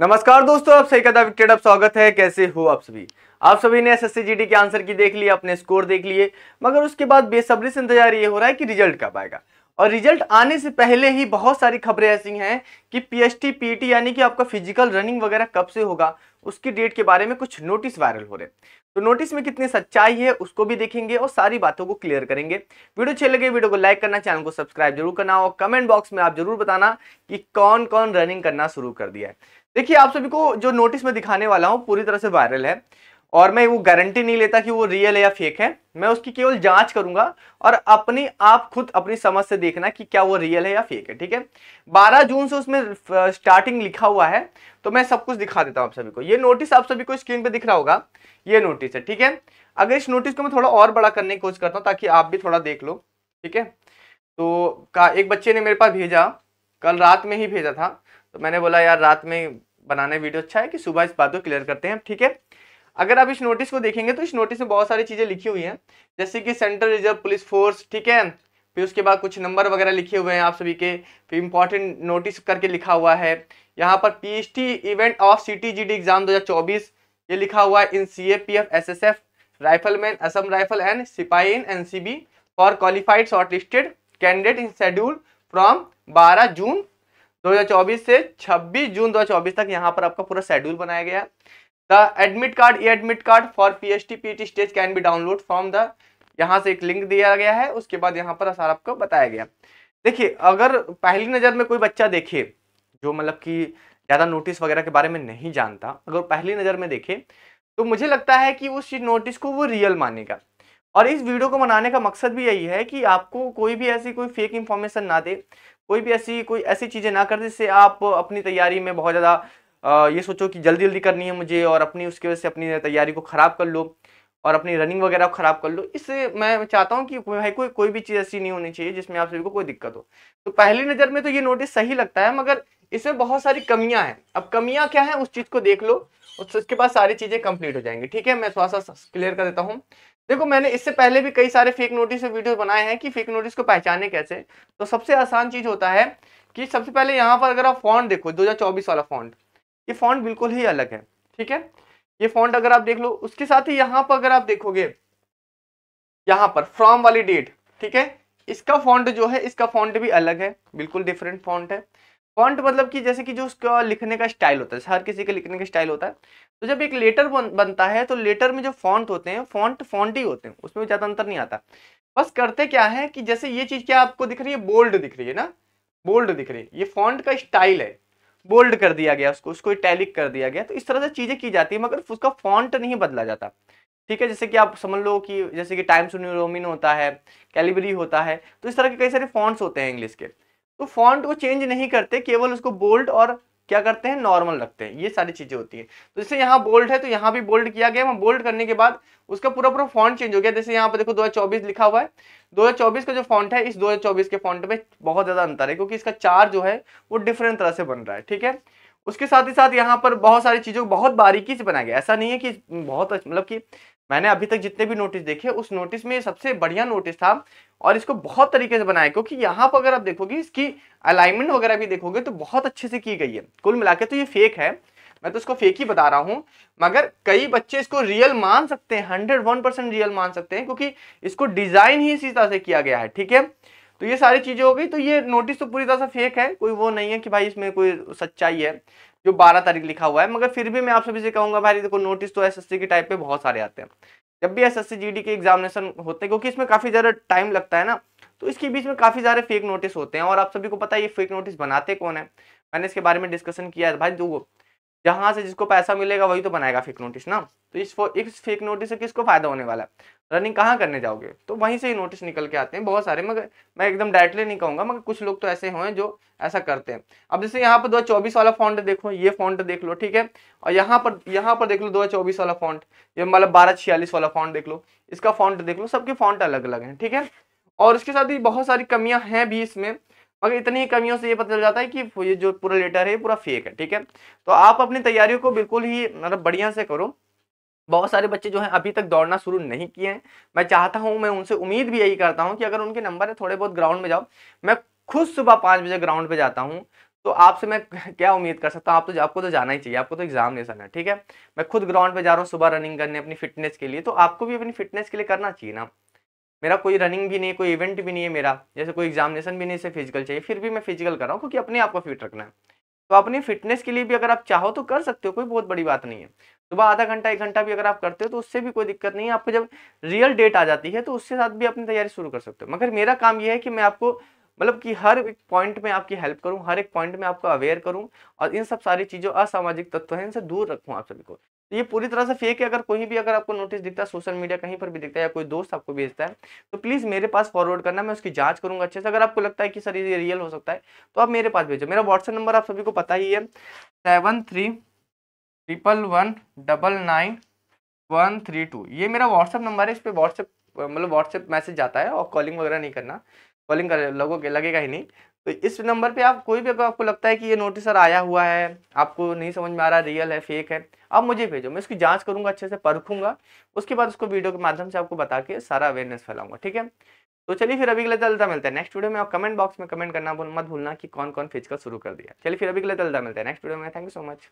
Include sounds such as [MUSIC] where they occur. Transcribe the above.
नमस्कार दोस्तों आप सही कदा विक्टेड आप स्वागत है कैसे हो आप सभी आप सभी ने एसएससी जीडी के आंसर की देख लिया अपने स्कोर देख लिए मगर उसके बाद बेसब्री से इंतजार ये हो रहा है कि रिजल्ट कब आएगा और रिजल्ट आने से पहले ही बहुत सारी खबरें ऐसी हैं कि पीएचटी पीटी e यानी कि आपका फिजिकल रनिंग वगैरह कब से होगा उसकी डेट के बारे में कुछ नोटिस वायरल हो रहे हैं तो नोटिस में कितनी सच्चाई है उसको भी देखेंगे और सारी बातों को क्लियर करेंगे वीडियो अच्छे लगे वीडियो को लाइक करना चैनल को सब्सक्राइब जरूर करना और कमेंट बॉक्स में आप जरूर बताना कि कौन कौन रनिंग करना शुरू कर दिया है देखिए आप सभी को जो नोटिस मैं दिखाने वाला हूँ पूरी तरह से वायरल है और मैं वो गारंटी नहीं लेता कि वो रियल है या फेक है मैं उसकी केवल जांच करूंगा और अपनी आप खुद अपनी समझ से देखना कि क्या वो रियल है या फेक है ठीक है 12 जून से उसमें स्टार्टिंग लिखा हुआ है तो मैं सब कुछ दिखा देता हूं आप सभी को ये नोटिस आप सभी को स्क्रीन पे दिख रहा होगा ये नोटिस है ठीक है अगर इस नोटिस को मैं थोड़ा और बड़ा करने की कोशिश करता हूँ ताकि आप भी थोड़ा देख लो ठीक है तो का एक बच्चे ने मेरे पास भेजा कल रात में ही भेजा था तो मैंने बोला यार रात में बनाने वीडियो अच्छा है कि सुबह इस बात को क्लियर करते हैं ठीक है अगर आप इस नोटिस को देखेंगे तो इस नोटिस में बहुत सारी चीज़ें लिखी हुई हैं जैसे कि सेंट्रल रिजर्व पुलिस फोर्स ठीक है फिर उसके बाद कुछ नंबर वगैरह लिखे हुए हैं आप सभी के फिर इंपॉर्टेंट नोटिस करके लिखा हुआ है यहाँ पर PHT event of the exam चौबीस ये लिखा हुआ है in C A P F S S F rifleman Assam rifle and सिपाही in N C B for qualified short listed candidate in schedule from बारह जून 2024 से 26 जून 2024 तक यहाँ पर आपका पूरा शेड्यूल बनाया गया the admit card e admit card for P H T P T stage can be download from the यहाँ से एक लिंक दिया गया है उसके बाद यहाँ पर सारा आपको बताया गया देखिए अगर पहली नज़र में कोई बच्चा देखे जो मतलब कि ज़्यादा नोटिस वगैरह के बारे में नहीं जानता अगर पहली नज़र में देखे तो मुझे लगता है कि उस नोटिस को वो रियल मानेगा और इस वीडियो को बनाने का मकसद भी यही है कि आपको कोई भी ऐसी कोई फेक इन्फॉर्मेशन ना दे कोई भी ऐसी कोई ऐसी चीज़ें ना कर जिससे आप अपनी तैयारी में बहुत ज़्यादा ये सोचो कि जल्दी जल्दी करनी है मुझे और अपनी उसकी वजह से अपनी तैयारी को ख़राब कर लो और अपनी रनिंग वगैरह ख़राब कर लो इससे मैं चाहता हूँ कि भाई कोई कोई भी चीज़ ऐसी नहीं होनी चाहिए जिसमें आप सभी को कोई दिक्कत हो तो पहली नज़र में तो ये नोटिस सही लगता है मगर इसमें बहुत सारी कमियां हैं अब कमियां क्या है उस चीज़ को देख लो उसके बाद सारी चीज़ें कंप्लीट हो जाएंगी ठीक है मैं थोड़ा सा क्लियर कर देता हूँ देखो मैंने इससे पहले भी कई सारे फेक नोटिस वीडियो बनाए हैं कि फेक नोटिस को पहचाने कैसे तो सबसे आसान चीज़ होता है कि सबसे पहले यहाँ पर अगर आप फॉन्ट देखो 2024 वाला फॉन्ट ये फॉन्ट बिल्कुल ही अलग है ठीक है ये फॉन्ट अगर आप देख लो उसके साथ ही यहाँ पर अगर आप देखोगे यहाँ पर फ्रॉम वाली डेट ठीक है इसका फॉन्ट जो है इसका फॉन्ट भी अलग है बिल्कुल डिफरेंट फॉन्ट है फॉन्ट मतलब कि जैसे कि जो उसका लिखने का स्टाइल होता है हर किसी के लिखने का स्टाइल होता है तो जब एक लेटर बन, बनता है तो लेटर में जो फॉन्ट होते हैं फॉन्ट फॉन्ट ही होते हैं उसमें ज़्यादा अंतर नहीं आता बस करते क्या है कि जैसे ये चीज़ क्या आपको दिख रही है बोल्ड दिख रही है ना बोल्ड दिख रही है ये फॉन्ट का स्टाइल है बोल्ड कर दिया गया उसको उसको इटैलिक कर दिया गया तो इस तरह से चीज़ें की जाती है मगर उसका फॉन्ट नहीं बदला जाता ठीक है जैसे कि आप समझ लो कि जैसे कि टाइम्स न्यू रोमिन होता है कैलिबरी होता है तो इस तरह के कई सारे फॉन्ट्स होते हैं इंग्लिश के तो फॉन्ट को चेंज नहीं करते केवल उसको बोल्ड और क्या करते हैं नॉर्मल रखते हैं ये सारी चीज़ें होती है तो जैसे यहाँ बोल्ड है तो यहाँ भी बोल्ड किया गया वहाँ बोल्ड करने के बाद उसका पूरा पूरा फॉन्ट चेंज हो गया जैसे यहाँ पर देखो 2024 लिखा हुआ है 2024 का जो फॉन्ट है इस 2024 के फॉन्ट में बहुत ज़्यादा अंतर है क्योंकि इसका चार जो है वो डिफरेंट तरह से बन रहा है ठीक है उसके साथ ही साथ यहाँ पर बहुत सारी चीज़ों को बहुत बारीकी से बनाया गया ऐसा नहीं है कि बहुत मतलब कि मैंने अभी तक जितने भी नोटिस देखे उस नोटिस में सबसे बढ़िया नोटिस था और इसको बहुत तरीके से बनाया क्योंकि यहाँ पर अगर आप देखोगे इसकी अलाइनमेंट वगैरह भी देखोगे तो बहुत अच्छे से की गई है कुल मिला तो ये फेक है मैं तो इसको फेक ही बता रहा हूँ मगर कई बच्चे इसको रियल मान सकते हैं हंड्रेड वन परसेंट रियल मान सकते हैं क्योंकि इसको डिजाइन ही इसी तरह से किया गया है ठीक है तो ये सारी चीज़ें हो गई तो ये नोटिस तो पूरी तरह से फेक है कोई वो नहीं है कि भाई इसमें कोई सच्चाई है जो बारह तारीख लिखा हुआ है मगर फिर भी मैं आप सभी से कहूँगा भाई देखो नोटिस तो एस के टाइप पे बहुत सारे आते हैं जब भी एस एस के एग्जामिनेशन होते हैं क्योंकि इसमें काफ़ी ज़्यादा टाइम लगता है ना तो इसके बीच में काफ़ी सारे फेक नोटिस होते हैं और आप सभी को पता है ये फेक नोटिस बनाते कौन है मैंने इसके बारे में डिस्कशन किया है भाई दो जहां से जिसको पैसा मिलेगा वही तो बनाएगा फेक नोटिस ना तो इस इस फेक नोटिस से किसको फायदा होने वाला है रनिंग कहाँ करने जाओगे तो वहीं से ही नोटिस निकल के आते हैं बहुत सारे मगर मैं एकदम डायरेक्टली नहीं कहूँगा मगर कुछ लोग तो ऐसे हुए जो ऐसा करते हैं अब जैसे यहाँ पर दो चौबीस वाला फॉन्ट देखो ये फॉन्ट देख लो ठीक है और यहाँ पर यहाँ पर देख लो दो चौबीस वाला फॉन्ट ये मतलब बारह छियालीस वाला फॉन्ट देख लो इसका फॉन्ट देख लो सबके फॉन्ट अलग अलग है ठीक है और उसके साथ ही बहुत सारी कमियां हैं भी इसमें और इतनी कमियों से ये पता चल जाता है कि ये जो पूरा लेटर है पूरा फेक है ठीक है तो आप अपनी तैयारियों को बिल्कुल ही मतलब बढ़िया से करो बहुत सारे बच्चे जो हैं अभी तक दौड़ना शुरू नहीं किए हैं मैं चाहता हूं मैं उनसे उम्मीद भी यही करता हूं कि अगर उनके नंबर है थोड़े बहुत ग्राउंड में जाओ मैं खुद सुबह पाँच बजे ग्राउंड पे जाता हूं तो आपसे मैं [LAUGHS] क्या उम्मीद कर सकता हूँ आप तो आपको तो जाना ही चाहिए आपको तो एग्जाम एग्जामिनेशन है ठीक है मैं खुद ग्राउंड पे जा रहा हूँ सुबह रनिंग करने अपनी फिटनेस के लिए तो आपको भी अपनी फिटनेस के लिए करना चाहिए ना मेरा कोई रनिंग भी नहीं है कोई इवेंट भी नहीं है मेरा जैसे कोई एग्जामिनेशन भी नहीं है फिजिकल चाहिए फिर भी मैं फिजिकल कर रहा हूँ क्योंकि अपने आप को फिट रखना है तो अपनी फिटनेस के लिए भी अगर आप चाहो तो कर सकते हो कोई बहुत बड़ी बात नहीं है सुबह आधा घंटा एक घंटा भी अगर आप करते हो तो उससे भी कोई दिक्कत नहीं है आपको जब रियल डेट आ जाती है तो उसके साथ भी अपनी तैयारी शुरू कर सकते हो मगर मेरा काम यह है कि मैं आपको मतलब कि हर एक पॉइंट में आपकी हेल्प करूँ हर एक पॉइंट में आपको अवेयर करूँ और इन सब सारी चीज़ों असामाजिक तत्व हैं इनसे दूर रखूँ आप सभी को तो ये पूरी तरह से फेक है अगर कोई भी अगर आपको नोटिस दिखता है सोशल मीडिया कहीं पर भी दिखता है या कोई दोस्त आपको भेजता है तो प्लीज़ मेरे पास फॉरवर्ड करना मैं उसकी जांच करूंगा अच्छे से अगर आपको लगता है कि सर ये रियल हो सकता है तो आप मेरे पास भेजो मेरा व्हाट्सएप नंबर आप सभी को पता ही है seven three triple one double nine one three two ये मेरा व्हाट्सएप नंबर है इस पर व्हाट्सएप मतलब व्हाट्सएप मैसेज आता है और कॉलिंग वगैरह नहीं करना कॉलिंग कर लोगों के लगेगा ही नहीं तो इस नंबर पे आप कोई भी अगर आपको लगता है कि ये नोटिस सर आया हुआ है आपको नहीं समझ में आ रहा रियल है फेक है आप मुझे भेजो मैं उसकी जांच करूंगा अच्छे से परखूंगा उसके बाद उसको वीडियो के माध्यम से आपको बता के सारा अवेयरनेस फैलाऊंगा ठीक है तो चलिए फिर अभी के लिए तो अलदा मिलता है नेक्स्ट वीडियो में आप कमेंट बॉक्स में कमेंट करना मत भूलना कि कौन कौन फिजिकल शुरू कर दिया चलिए फिर अभी के लिए तो अलदा मिलता है नेक्स्ट वीडियो में थैंक यू सो मच